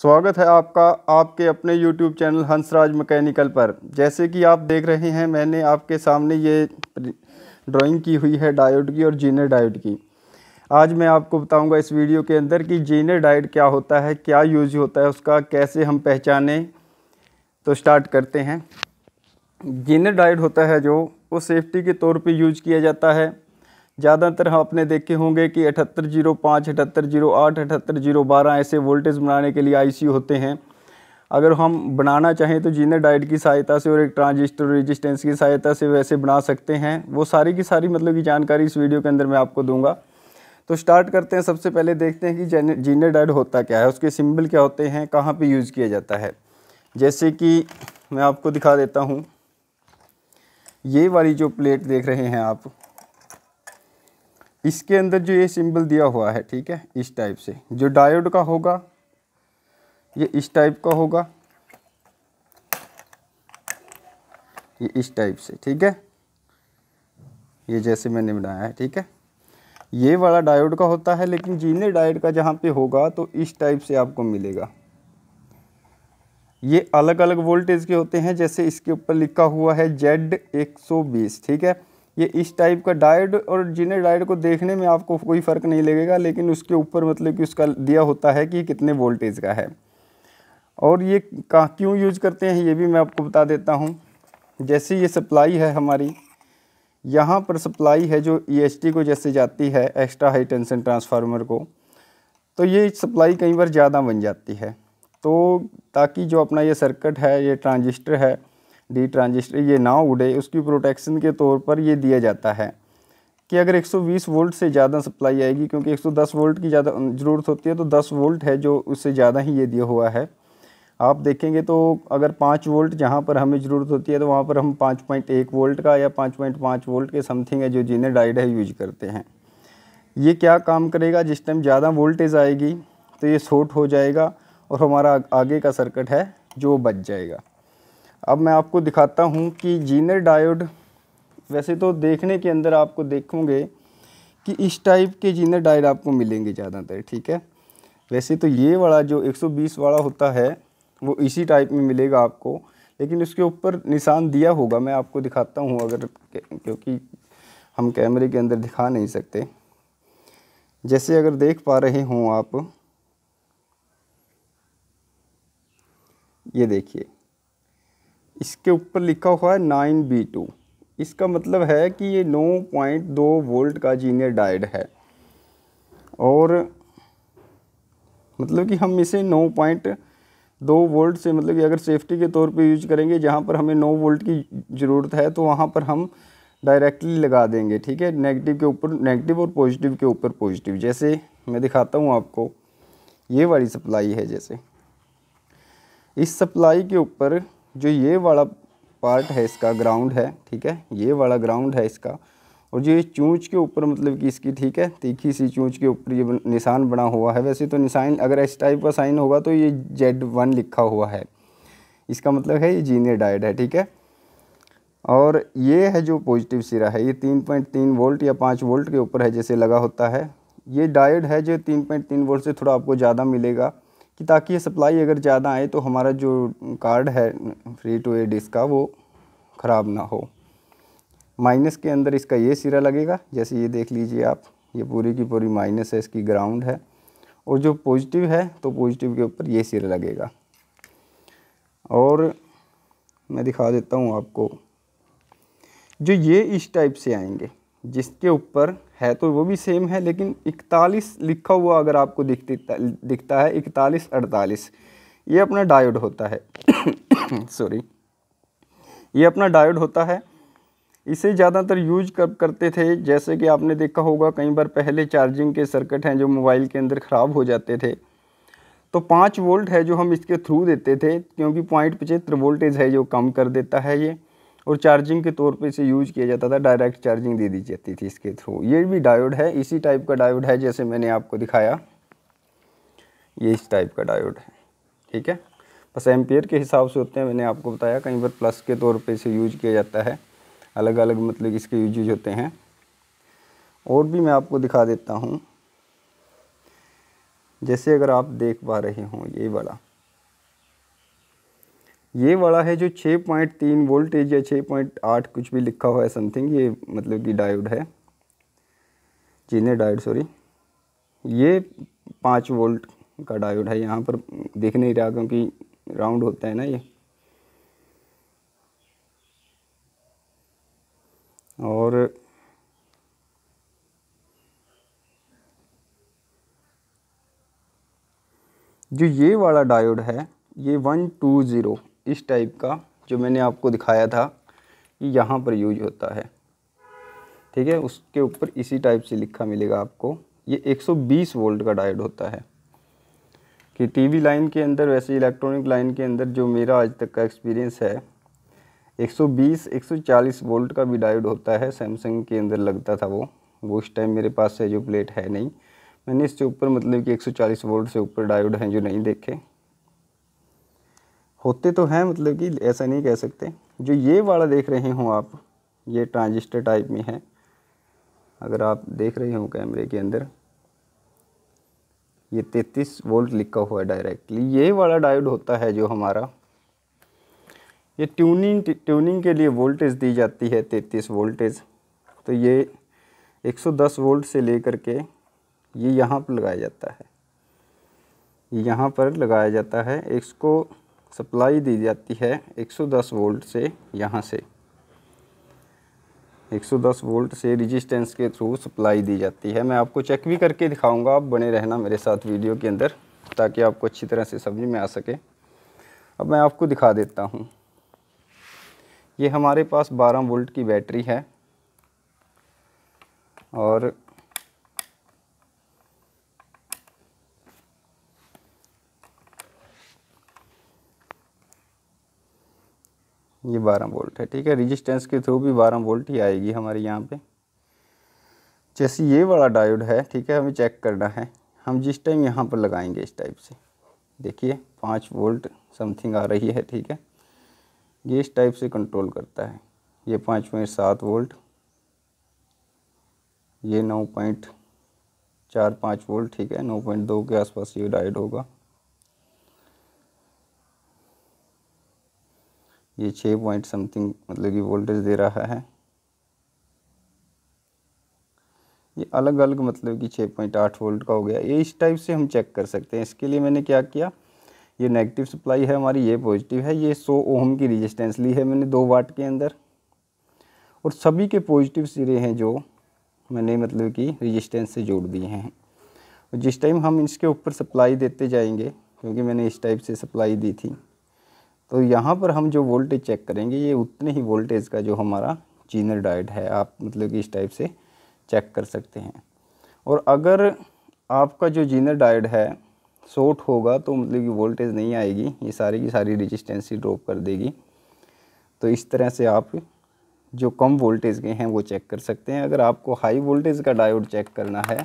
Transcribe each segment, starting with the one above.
स्वागत है आपका आपके अपने YouTube चैनल हंसराज मैकेनिकल पर जैसे कि आप देख रहे हैं मैंने आपके सामने ये ड्राइंग की हुई है डायोड की और जीनर डायोड की आज मैं आपको बताऊंगा इस वीडियो के अंदर कि जीनर डायोड क्या होता है क्या यूज होता है उसका कैसे हम पहचाने तो स्टार्ट करते हैं जीने डाइट होता है जो वो सेफ्टी के तौर पर यूज किया जाता है ज़्यादातर हम अपने देखे होंगे कि अठहत्तर जीरो पाँच अठहत्तर जीरो आठ अठहत्तर जीरो बारह ऐसे वोल्टेज बनाने के लिए आईसी होते हैं अगर हम बनाना चाहें तो जीनर डाइट की सहायता से और एक ट्रांजिस्टर रेजिस्टेंस की सहायता से वैसे बना सकते हैं वो सारी की सारी मतलब की जानकारी इस वीडियो के अंदर मैं आपको दूंगा तो स्टार्ट करते हैं सबसे पहले देखते हैं कि जीनर डाइट होता क्या है उसके सिम्बल क्या होते हैं कहाँ पर यूज़ किया जाता है जैसे कि मैं आपको दिखा देता हूँ ये वाली जो प्लेट देख रहे हैं आप इसके अंदर जो ये सिंबल दिया हुआ है ठीक है इस टाइप से जो डायोड का होगा ये इस टाइप का होगा ये इस टाइप से ठीक है ये जैसे मैंने बनाया है ठीक है ये वाला डायोड का होता है लेकिन जीने डायोड का जहाँ पे होगा तो इस टाइप से आपको मिलेगा ये अलग अलग वोल्टेज के होते हैं जैसे इसके ऊपर लिखा हुआ है जेड एक ठीक है ये इस टाइप का डायड और जिने डायड को देखने में आपको कोई फ़र्क नहीं लगेगा लेकिन उसके ऊपर मतलब कि उसका दिया होता है कि कितने वोल्टेज का है और ये कहाँ क्यों यूज करते हैं ये भी मैं आपको बता देता हूँ जैसे ये सप्लाई है हमारी यहाँ पर सप्लाई है जो ई e को जैसे जाती है एक्स्ट्रा हाई टेंशन ट्रांसफार्मर को तो ये सप्लाई कई बार ज़्यादा बन जाती है तो ताकि जो अपना ये सर्किट है ये ट्रांजिस्टर है डी ट्रांजिस्टर ये ना उड़े उसकी प्रोटेक्शन के तौर पर ये दिया जाता है कि अगर 120 वोल्ट से ज़्यादा सप्लाई आएगी क्योंकि 110 वोल्ट की ज़्यादा ज़रूरत होती है तो 10 वोल्ट है जो उससे ज़्यादा ही ये दिया हुआ है आप देखेंगे तो अगर पाँच वोल्ट जहाँ पर हमें ज़रूरत होती है तो वहाँ पर हम पाँच पॉइंट एक वोल्ट का या पाँच पॉइंट पाँच वोल्ट के समथिंग है जो जीने डाइड है यूज करते हैं ये क्या काम करेगा जिस टाइम ज़्यादा वोल्टेज आएगी तो ये शॉर्ट हो जाएगा और हमारा आगे का सर्किट है जो बच जाएगा अब मैं आपको दिखाता हूँ कि जीनर डायोड वैसे तो देखने के अंदर आपको देखोगे कि इस टाइप के जीनर डायोड आपको मिलेंगे ज़्यादातर ठीक है वैसे तो ये वाला जो 120 वाला होता है वो इसी टाइप में मिलेगा आपको लेकिन उसके ऊपर निशान दिया होगा मैं आपको दिखाता हूँ अगर क्योंकि हम कैमरे के अंदर दिखा नहीं सकते जैसे अगर देख पा रहे हों आप ये देखिए इसके ऊपर लिखा हुआ है नाइन बी टू इसका मतलब है कि ये नौ पॉइंट दो वोल्ट का जीनियर डायड है और मतलब कि हम इसे नौ पॉइंट दो वोल्ट से मतलब कि अगर सेफ्टी के तौर पे यूज करेंगे जहाँ पर हमें नौ वोल्ट की ज़रूरत है तो वहाँ पर हम डायरेक्टली लगा देंगे ठीक है नेगेटिव के ऊपर नेगेटिव और पॉजिटिव के ऊपर पॉजिटिव जैसे मैं दिखाता हूँ आपको ये वाली सप्लाई है जैसे इस सप्लाई के ऊपर जो ये वाला पार्ट है इसका ग्राउंड है ठीक है ये वाला ग्राउंड है इसका और जो ये चूँच के ऊपर मतलब कि इसकी ठीक है तीखी सी चूँच के ऊपर ये निशान बना हुआ है वैसे तो निशान अगर इस टाइप का साइन होगा तो ये जेड वन लिखा हुआ है इसका मतलब है ये जीनियर डाइड है ठीक है और ये है जो पॉजिटिव सिरा है ये तीन पॉइंट तीन वोल्ट या पाँच वोल्ट के ऊपर है जैसे लगा होता है ये डायोड है जो तीन पॉइंट तीन वोल्ट से थोड़ा आपको ज़्यादा मिलेगा कि ताकि ये सप्लाई अगर ज़्यादा आए तो हमारा जो कार्ड है फ्री टू एड इसका वो ख़राब ना हो माइनस के अंदर इसका ये सिरा लगेगा जैसे ये देख लीजिए आप ये पूरी की पूरी माइनस है इसकी ग्राउंड है और जो पॉजिटिव है तो पॉजिटिव के ऊपर ये सिरा लगेगा और मैं दिखा देता हूँ आपको जो ये इस टाइप से आएंगे जिसके ऊपर है तो वो भी सेम है लेकिन इकतालीस लिखा हुआ अगर आपको दिखती दिखता है इकतालीस अड़तालीस ये अपना डायोड होता है सॉरी ये अपना डायोड होता है इसे ज़्यादातर यूज कब करते थे जैसे कि आपने देखा होगा कई बार पहले चार्जिंग के सर्किट हैं जो मोबाइल के अंदर ख़राब हो जाते थे तो पाँच वोल्ट है जो हम इसके थ्रू देते थे क्योंकि पॉइंट पचहत्तर वोल्टेज है जो कम कर देता है ये और चार्जिंग के तौर पे इसे यूज किया जाता था डायरेक्ट चार्जिंग दे दी जाती थी इसके थ्रू ये भी डायोड है इसी टाइप का डायोड है जैसे मैंने आपको दिखाया ये इस टाइप का डायोड है ठीक है बस एम्पियर के हिसाब से होते हैं मैंने आपको बताया कहीं पर प्लस के तौर पर इसे यूज किया जाता है अलग अलग मतलब इसके यूज होते हैं और भी मैं आपको दिखा देता हूँ जैसे अगर आप देख पा रहे हों ये बड़ा ये वाला है जो 6.3 वोल्टेज या 6.8 कुछ भी लिखा हुआ है समथिंग ये मतलब कि डायोड है जीने डायोड सॉरी ये पाँच वोल्ट का डायोड है यहाँ पर दिख नहीं रहा क्योंकि राउंड होता है ना ये और जो ये वाला डायोड है ये वन टू ज़ीरो इस टाइप का जो मैंने आपको दिखाया था ये यहाँ पर यूज होता है ठीक है उसके ऊपर इसी टाइप से लिखा मिलेगा आपको ये 120 वोल्ट का डायोड होता है कि टीवी लाइन के अंदर वैसे इलेक्ट्रॉनिक लाइन के अंदर जो मेरा आज तक का एक्सपीरियंस है 120 140 वोल्ट का भी डायोड होता है सैमसंग के अंदर लगता था वो वो उस टाइम मेरे पास है जो प्लेट है नहीं मैंने इससे ऊपर मतलब कि 140 वोल्ट से ऊपर डायोड हैं जो नहीं देखे होते तो हैं मतलब कि ऐसा नहीं कह सकते जो ये वाला देख रहे हो आप ये ट्रांजिस्टर टाइप में है अगर आप देख रहे हो कैमरे के अंदर ये तैतीस वोल्ट लिखा हुआ है डायरेक्टली ये वाला डायोड होता है जो हमारा ये ट्यूनिंग ट्यूनिंग के लिए वोल्टेज दी जाती है तैतीस वोल्टेज तो ये 110 वोल्ट से लेकर के ये यहाँ पर लगाया जाता है यहाँ पर लगाया जाता है इसको सप्लाई दी जाती है 110 वोल्ट से यहाँ से 110 वोल्ट से रेजिस्टेंस के थ्रू सप्लाई दी जाती है मैं आपको चेक भी करके दिखाऊंगा आप बने रहना मेरे साथ वीडियो के अंदर ताकि आपको अच्छी तरह से समझ में आ सके अब मैं आपको दिखा देता हूँ ये हमारे पास 12 वोल्ट की बैटरी है और ये बारह वोल्ट है ठीक है रेजिस्टेंस के थ्रू भी बारह वोल्ट ही आएगी हमारे यहाँ पे जैसे ये वाला डायोड है ठीक है हमें चेक करना है हम जिस टाइम यहाँ पर लगाएंगे इस टाइप से देखिए पाँच वोल्ट समथिंग आ रही है ठीक है ये इस टाइप से कंट्रोल करता है ये पाँच पॉइंट सात वोल्ट ये नौ पॉइंट चार पाँच वोल्ट ठीक है नौ पॉइंट दो के आसपास ये डायोड होगा ये छः पॉइंट समथिंग मतलब कि वोल्टेज दे रहा है ये अलग अलग मतलब कि छः पॉइंट आठ वोल्ट का हो गया ये इस टाइप से हम चेक कर सकते हैं इसके लिए मैंने क्या किया ये नेगेटिव सप्लाई है हमारी ये पॉजिटिव है ये सौ ओहम की रजिस्टेंस ली है मैंने दो वाट के अंदर और सभी के पॉजिटिव सिरे हैं जो मैंने मतलब कि रजिस्टेंस से जोड़ दिए हैं जिस टाइम हम इसके ऊपर सप्लाई देते जाएंगे क्योंकि मैंने इस टाइप से सप्लाई दी थी तो यहाँ पर हम जो वोल्टेज चेक करेंगे ये उतने ही वोल्टेज का जो हमारा जीनर डाइट है आप मतलब कि इस टाइप से चेक कर सकते हैं और अगर आपका जो जीनर डाइड है शॉर्ट होगा तो मतलब कि वोल्टेज नहीं आएगी ये सारी की सारी रजिस्टेंसी ड्रॉप कर देगी तो इस तरह से आप जो कम वोल्टेज के हैं वो चेक कर सकते हैं अगर आपको हाई वोल्टेज का डायोड चेक करना है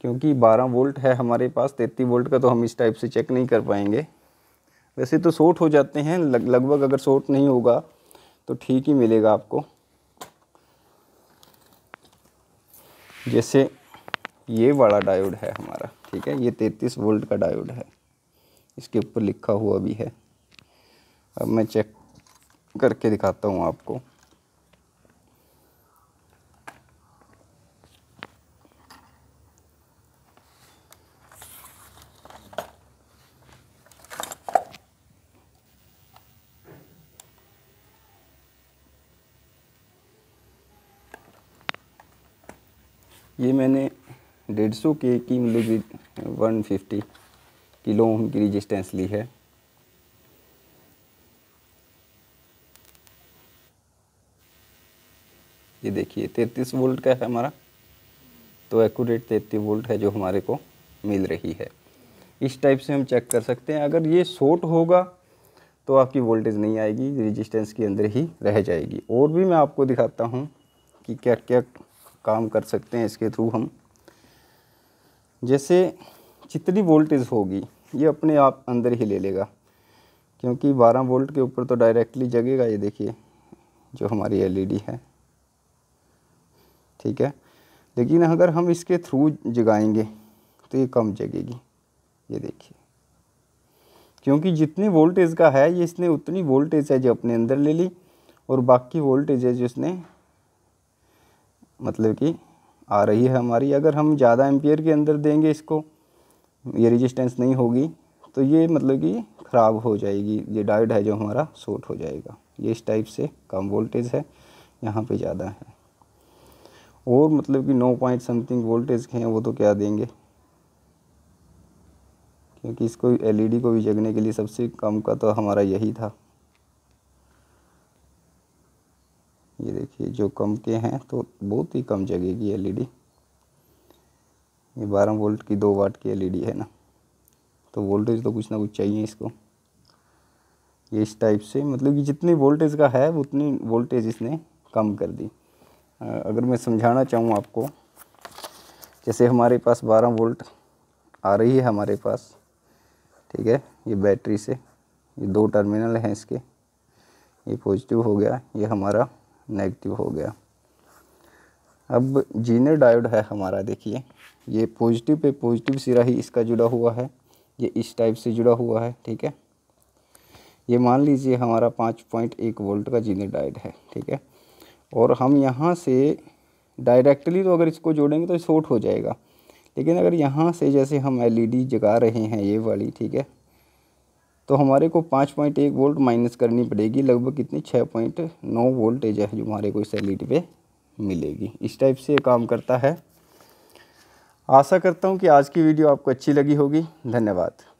क्योंकि 12 वोल्ट है हमारे पास 33 वोल्ट का तो हम इस टाइप से चेक नहीं कर पाएंगे वैसे तो शॉर्ट हो जाते हैं लगभग अगर शॉर्ट नहीं होगा तो ठीक ही मिलेगा आपको जैसे ये वाला डायोड है हमारा ठीक है ये तैंतीस वोल्ट का डायोड है इसके ऊपर लिखा हुआ भी है अब मैं चेक करके दिखाता हूँ आपको ये मैंने डेढ़ सौ के की मतलब वन फिफ्टी किलो ओम की रेजिस्टेंस ली है ये देखिए तैतीस वोल्ट का है हमारा तो एक्यूरेट तैंतीस वोल्ट है जो हमारे को मिल रही है इस टाइप से हम चेक कर सकते हैं अगर ये शॉर्ट होगा तो आपकी वोल्टेज नहीं आएगी रेजिस्टेंस के अंदर ही रह जाएगी और भी मैं आपको दिखाता हूँ कि क्या क्या काम कर सकते हैं इसके थ्रू हम जैसे जितनी वोल्टेज होगी ये अपने आप अंदर ही ले लेगा क्योंकि 12 वोल्ट के ऊपर तो डायरेक्टली जगेगा ये देखिए जो हमारी एलईडी e है ठीक है लेकिन अगर हम इसके थ्रू जगाएंगे तो ये कम जगेगी ये देखिए क्योंकि जितनी वोल्टेज का है ये इसने उतनी वोल्टेज है जो अपने अंदर ले ली और बाकी वोल्टेज है जो इसने मतलब कि आ रही है हमारी अगर हम ज़्यादा एम्पियर के अंदर देंगे इसको ये रेजिस्टेंस नहीं होगी तो ये मतलब कि ख़राब हो जाएगी ये डायोड है जो हमारा शॉर्ट हो जाएगा ये इस टाइप से कम वोल्टेज है यहाँ पे ज़्यादा है और मतलब कि नौ पॉइंट समथिंग वोल्टेज के हैं वो तो क्या देंगे क्योंकि इसको एलईडी e को भी जगने के लिए सबसे कम का तो हमारा यही था ये देखिए जो कम के हैं तो बहुत ही कम जगह की एलईडी e ये बारह वोल्ट की दो वाट की एलईडी e है ना तो वोल्टेज तो कुछ ना कुछ चाहिए इसको ये इस टाइप से मतलब कि जितनी वोल्टेज का है उतनी वोल्टेज इसने कम कर दी अगर मैं समझाना चाहूँ आपको जैसे हमारे पास 12 वोल्ट आ रही है हमारे पास ठीक है ये बैटरी से ये दो टर्मिनल हैं इसके ये पॉजिटिव हो गया ये हमारा नेगेटिव हो गया अब जीनर डायोड है हमारा देखिए ये पॉजिटिव पे पॉजिटिव सिरा ही इसका जुड़ा हुआ है ये इस टाइप से जुड़ा हुआ है ठीक है ये मान लीजिए हमारा पाँच पॉइंट एक वोल्ट का जीनर डायोड है ठीक है और हम यहाँ से डायरेक्टली तो अगर इसको जोड़ेंगे तो शॉर्ट हो जाएगा लेकिन अगर यहाँ से जैसे हम एलईडी e जगा रहे हैं ये वाली ठीक है तो हमारे को पाँच पॉइंट एक वोल्ट माइनस करनी पड़ेगी लगभग कितनी छः पॉइंट नौ वोल्टेज है जो हमारे को इस एल पे मिलेगी इस टाइप से काम करता है आशा करता हूँ कि आज की वीडियो आपको अच्छी लगी होगी धन्यवाद